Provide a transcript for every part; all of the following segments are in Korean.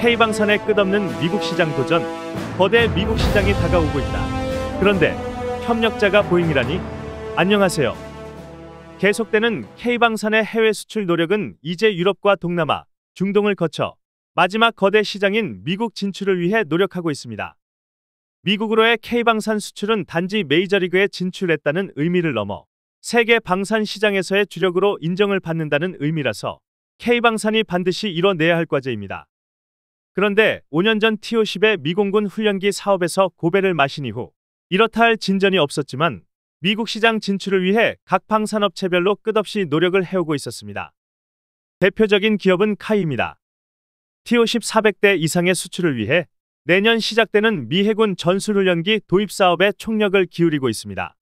K방산의 끝없는 미국 시장 도전, 거대 미국 시장이 다가오고 있다. 그런데 협력자가 보잉이라니? 안녕하세요. 계속되는 K방산의 해외 수출 노력은 이제 유럽과 동남아, 중동을 거쳐 마지막 거대 시장인 미국 진출을 위해 노력하고 있습니다. 미국으로의 K방산 수출은 단지 메이저리그에 진출했다는 의미를 넘어 세계 방산 시장에서의 주력으로 인정을 받는다는 의미라서 K방산이 반드시 이뤄내야 할 과제입니다. 그런데 5년 전 TO10의 미공군 훈련기 사업에서 고배를 마신 이후 이렇다 할 진전이 없었지만 미국 시장 진출을 위해 각 방산업체별로 끝없이 노력을 해오고 있었습니다. 대표적인 기업은 카이입니다. TO10 400대 이상의 수출을 위해 내년 시작되는 미 해군 전술훈련기 도입 사업에 총력을 기울이고 있습니다.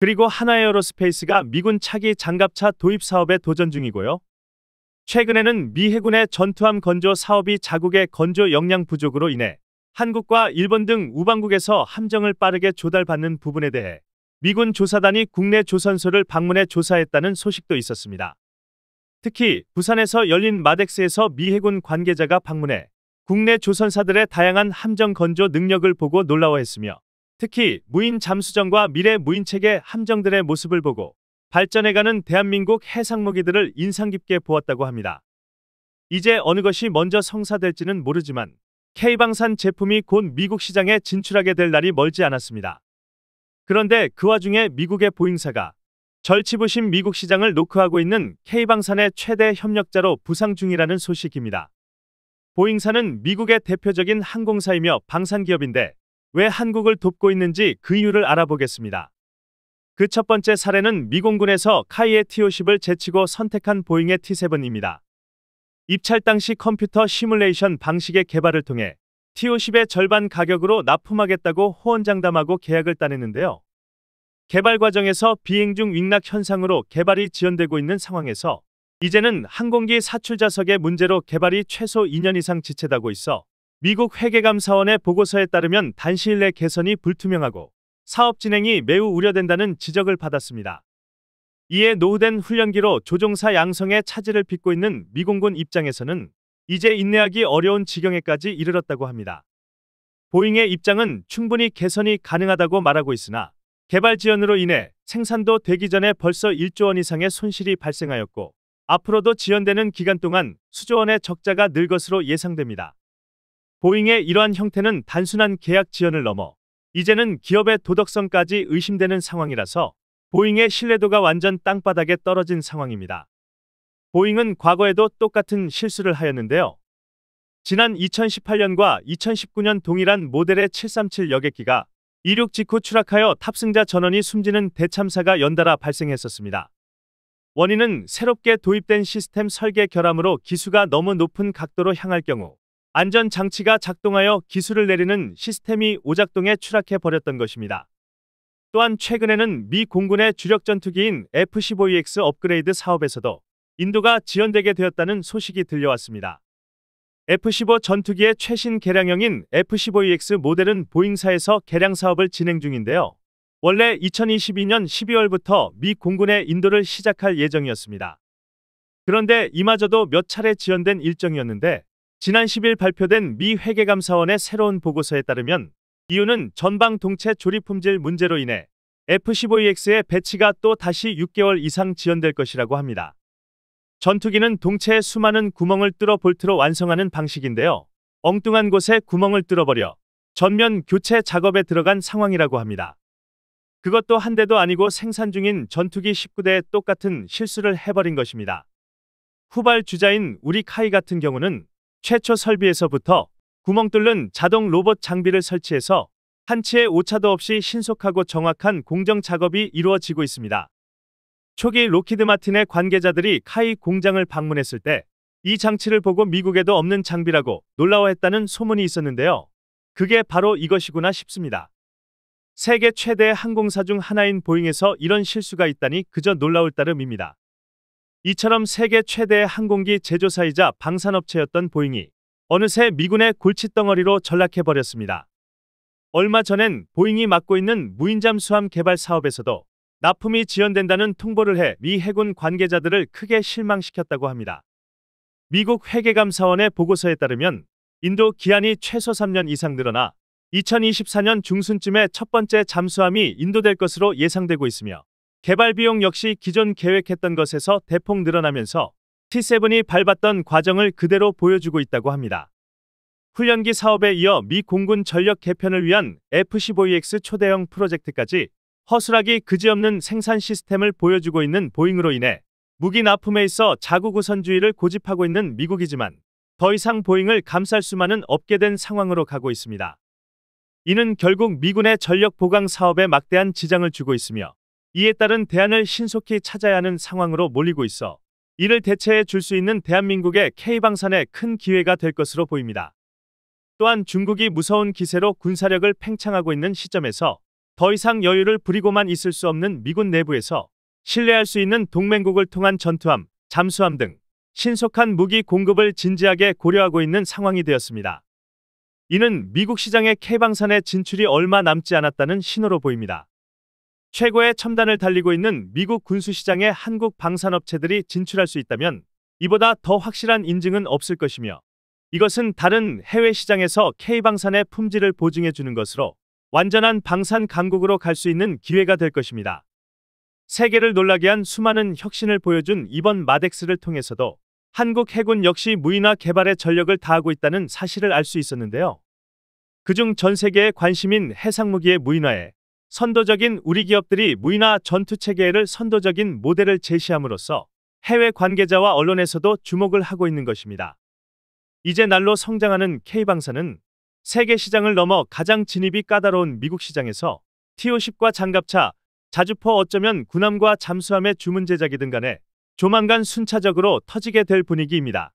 그리고 하나에어로스페이스가 미군 차기 장갑차 도입 사업에 도전 중이고요. 최근에는 미 해군의 전투함 건조 사업이 자국의 건조 역량 부족으로 인해 한국과 일본 등 우방국에서 함정을 빠르게 조달받는 부분에 대해 미군 조사단이 국내 조선소를 방문해 조사했다는 소식도 있었습니다. 특히 부산에서 열린 마덱스에서 미 해군 관계자가 방문해 국내 조선사들의 다양한 함정 건조 능력을 보고 놀라워했으며 특히 무인 잠수정과 미래 무인체계 함정들의 모습을 보고 발전해가는 대한민국 해상무기들을 인상 깊게 보았다고 합니다. 이제 어느 것이 먼저 성사될지는 모르지만 K방산 제품이 곧 미국 시장에 진출하게 될 날이 멀지 않았습니다. 그런데 그 와중에 미국의 보잉사가 절치부심 미국 시장을 노크하고 있는 K방산의 최대 협력자로 부상 중이라는 소식입니다. 보잉사는 미국의 대표적인 항공사이며 방산기업인데 왜 한국을 돕고 있는지 그 이유를 알아보겠습니다. 그첫 번째 사례는 미공군에서 카이의 T-50을 제치고 선택한 보잉의 T-7입니다. 입찰 당시 컴퓨터 시뮬레이션 방식의 개발을 통해 T-50의 절반 가격으로 납품하겠다고 호언장담하고 계약을 따냈는데요. 개발 과정에서 비행 중 윙락 현상으로 개발이 지연되고 있는 상황에서 이제는 항공기 사출좌석의 문제로 개발이 최소 2년 이상 지체되고 있어 미국 회계감사원의 보고서에 따르면 단시일 내 개선이 불투명하고 사업 진행이 매우 우려된다는 지적을 받았습니다. 이에 노후된 훈련기로 조종사 양성에 차질을 빚고 있는 미공군 입장에서는 이제 인내하기 어려운 지경에까지 이르렀다고 합니다. 보잉의 입장은 충분히 개선이 가능하다고 말하고 있으나 개발 지연으로 인해 생산도 되기 전에 벌써 1조 원 이상의 손실이 발생하였고 앞으로도 지연되는 기간 동안 수조 원의 적자가 늘 것으로 예상됩니다. 보잉의 이러한 형태는 단순한 계약 지연을 넘어 이제는 기업의 도덕성까지 의심되는 상황이라서 보잉의 신뢰도가 완전 땅바닥에 떨어진 상황입니다. 보잉은 과거에도 똑같은 실수를 하였는데요. 지난 2018년과 2019년 동일한 모델의 737 여객기가 이륙 직후 추락하여 탑승자 전원이 숨지는 대참사가 연달아 발생했었습니다. 원인은 새롭게 도입된 시스템 설계 결함으로 기수가 너무 높은 각도로 향할 경우 안전장치가 작동하여 기술을 내리는 시스템이 오작동에 추락해 버렸던 것입니다. 또한 최근에는 미 공군의 주력 전투기인 F-15EX 업그레이드 사업에서도 인도가 지연되게 되었다는 소식이 들려왔습니다. F-15 전투기의 최신 개량형인 F-15EX 모델은 보잉사에서 개량 사업을 진행 중인데요. 원래 2022년 12월부터 미 공군의 인도를 시작할 예정이었습니다. 그런데 이마저도 몇 차례 지연된 일정이었는데 지난 10일 발표된 미 회계감사원의 새로운 보고서에 따르면 이유는 전방 동체 조립 품질 문제로 인해 F-15EX의 배치가 또 다시 6개월 이상 지연될 것이라고 합니다. 전투기는 동체의 수많은 구멍을 뚫어 볼트로 완성하는 방식인데요. 엉뚱한 곳에 구멍을 뚫어버려 전면 교체 작업에 들어간 상황이라고 합니다. 그것도 한 대도 아니고 생산 중인 전투기 19대에 똑같은 실수를 해버린 것입니다. 후발 주자인 우리 카이 같은 경우는 최초 설비에서부터 구멍 뚫는 자동 로봇 장비를 설치해서 한치의 오차도 없이 신속하고 정확한 공정 작업이 이루어지고 있습니다. 초기 로키드 마틴의 관계자들이 카이 공장을 방문했을 때 이 장치를 보고 미국에도 없는 장비라고 놀라워했다는 소문이 있었는데요. 그게 바로 이것이구나 싶습니다. 세계 최대 항공사 중 하나인 보잉에서 이런 실수가 있다니 그저 놀라울 따름입니다. 이처럼 세계 최대의 항공기 제조사이자 방산업체였던 보잉이 어느새 미군의 골칫덩어리로 전락해버렸습니다. 얼마 전엔 보잉이 맡고 있는 무인잠 수함 개발 사업에서도 납품이 지연된다는 통보를 해 미 해군 관계자들을 크게 실망시켰다고 합니다. 미국 회계감사원의 보고서에 따르면 인도 기한이 최소 3년 이상 늘어나 2024년 중순쯤에 첫 번째 잠수함이 인도될 것으로 예상되고 있으며 개발 비용 역시 기존 계획했던 것에서 대폭 늘어나면서 T7이 밟았던 과정을 그대로 보여주고 있다고 합니다. 훈련기 사업에 이어 미 공군 전력 개편을 위한 F-15EX 초대형 프로젝트까지 허술하기 그지없는 생산 시스템을 보여주고 있는 보잉으로 인해 무기 납품에 있어 자국 우선주의를 고집하고 있는 미국이지만 더 이상 보잉을 감쌀 수만은 없게 된 상황으로 가고 있습니다. 이는 결국 미군의 전력 보강 사업에 막대한 지장을 주고 있으며 이에 따른 대안을 신속히 찾아야 하는 상황으로 몰리고 있어 이를 대체해 줄 수 있는 대한민국의 K방산에 큰 기회가 될 것으로 보입니다. 또한 중국이 무서운 기세로 군사력을 팽창하고 있는 시점에서 더 이상 여유를 부리고만 있을 수 없는 미군 내부에서 신뢰할 수 있는 동맹국을 통한 전투함, 잠수함 등 신속한 무기 공급을 진지하게 고려하고 있는 상황이 되었습니다. 이는 미국 시장의 K방산의 진출이 얼마 남지 않았다는 신호로 보입니다. 최고의 첨단을 달리고 있는 미국 군수시장에 한국 방산업체들이 진출할 수 있다면 이보다 더 확실한 인증은 없을 것이며 이것은 다른 해외 시장에서 K방산의 품질을 보증해 주는 것으로 완전한 방산 강국으로 갈 수 있는 기회가 될 것입니다. 세계를 놀라게 한 수많은 혁신을 보여준 이번 마덱스를 통해서도 한국 해군 역시 무인화 개발에 전력을 다하고 있다는 사실을 알 수 있었는데요. 그중 전 세계의 관심인 해상무기의 무인화에 선도적인 우리 기업들이 무인화 전투 체계를 선도적인 모델을 제시함으로써 해외 관계자와 언론에서도 주목을 하고 있는 것입니다. 이제 날로 성장하는 K방사는 세계 시장을 넘어 가장 진입이 까다로운 미국 시장에서 TO10과 장갑차, 자주포 어쩌면 군함과 잠수함의 주문 제작이 든 간에 조만간 순차적으로 터지게 될 분위기입니다.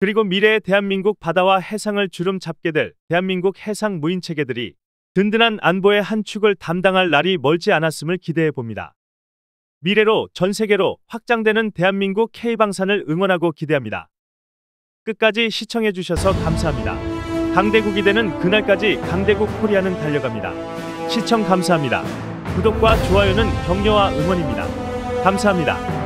그리고 미래의 대한민국 바다와 해상을 주름 잡게 될 대한민국 해상 무인 체계들이 든든한 안보의 한 축을 담당할 날이 멀지 않았음을 기대해 봅니다. 미래로 전 세계로 확장되는 대한민국 K방산을 응원하고 기대합니다. 끝까지 시청해 주셔서 감사합니다. 강대국이 되는 그날까지 강대국 코리아는 달려갑니다. 시청 감사합니다. 구독과 좋아요는 격려와 응원입니다. 감사합니다.